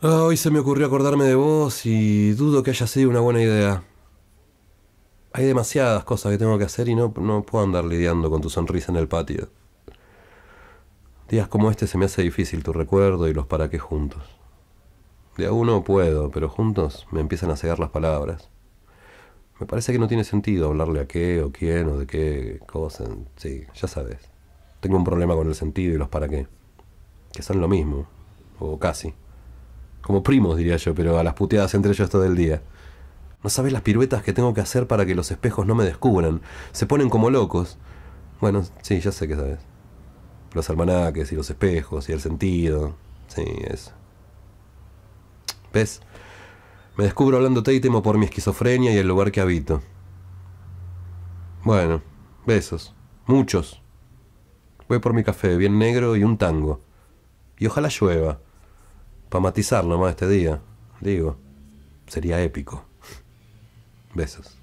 hoy se me ocurrió acordarme de vos y dudo que haya sido una buena idea. Hay demasiadas cosas que tengo que hacer y no, no puedo andar lidiando con tu sonrisa en el patio. Días como este se me hace difícil tu recuerdo y los para qué juntos. De a uno puedo, pero juntos me empiezan a cegar las palabras. Me parece que no tiene sentido hablarle a qué o quién o de qué cosa. Sí, ya sabes. Tengo un problema con el sentido y los para qué. Que son lo mismo, o casi. Como primos, diría yo, pero a las puteadas entre ellos todo el día. No sabes las piruetas que tengo que hacer para que los espejos no me descubran. Se ponen como locos. Bueno, sí, ya sé que sabes. Los almanaques y los espejos y el sentido. Sí, eso. ¿Ves? Me descubro hablando Temo por mi esquizofrenia y el lugar que habito. Bueno, besos. Muchos. Voy por mi café, bien negro y un tango. Y ojalá llueva. Para matizar nomás este día, digo, sería épico. Besos.